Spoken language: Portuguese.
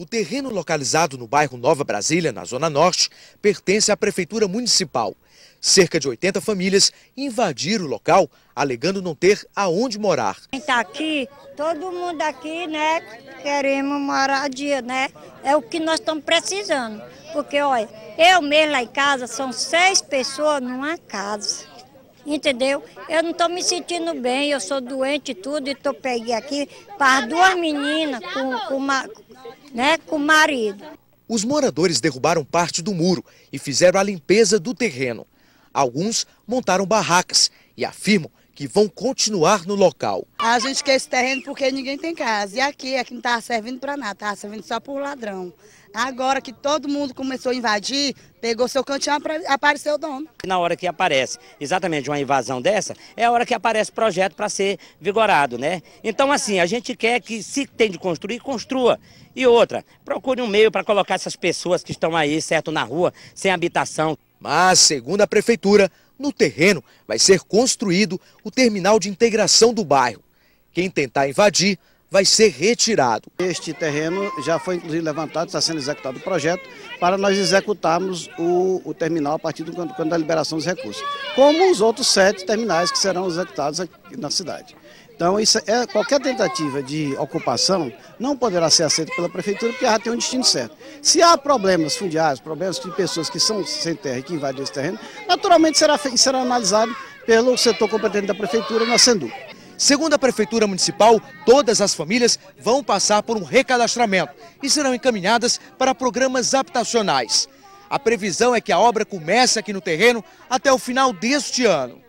O terreno localizado no bairro Nova Brasília, na Zona Norte, pertence à Prefeitura Municipal. Cerca de 80 famílias invadiram o local, alegando não ter aonde morar. Quem está aqui, todo mundo aqui, né, queremos moradia, né? É o que nós estamos precisando. Porque, olha, eu mesmo lá em casa, são seis pessoas numa casa entendeu? Eu não estou me sentindo bem, eu sou doente e tudo, e estou peguei aqui para duas meninas com, com, uma, né, com o marido. Os moradores derrubaram parte do muro e fizeram a limpeza do terreno. Alguns montaram barracas e afirmam que vão continuar no local. A gente quer esse terreno porque ninguém tem casa. E aqui, aqui é não estava servindo para nada, estava servindo só para o ladrão. Agora que todo mundo começou a invadir, pegou seu cantinho, apareceu o dono. Na hora que aparece exatamente uma invasão dessa, é a hora que aparece projeto para ser vigorado, né? Então, assim, a gente quer que se tem de construir, construa. E outra, procure um meio para colocar essas pessoas que estão aí, certo, na rua, sem habitação. Mas, segundo a prefeitura, no terreno vai ser construído o terminal de integração do bairro. Quem tentar invadir vai ser retirado. Este terreno já foi inclusive levantado, está sendo executado o projeto para nós executarmos o, o terminal a partir do quando da liberação dos recursos, como os outros sete terminais que serão executados aqui na cidade. Então, isso é, qualquer tentativa de ocupação não poderá ser aceita pela prefeitura, porque ela tem um destino certo. Se há problemas fundiários, problemas de pessoas que são sem terra e que invadem esse terreno, naturalmente será, será analisado pelo setor competente da prefeitura na Sendu. Segundo a Prefeitura Municipal, todas as famílias vão passar por um recadastramento e serão encaminhadas para programas habitacionais. A previsão é que a obra comece aqui no terreno até o final deste ano.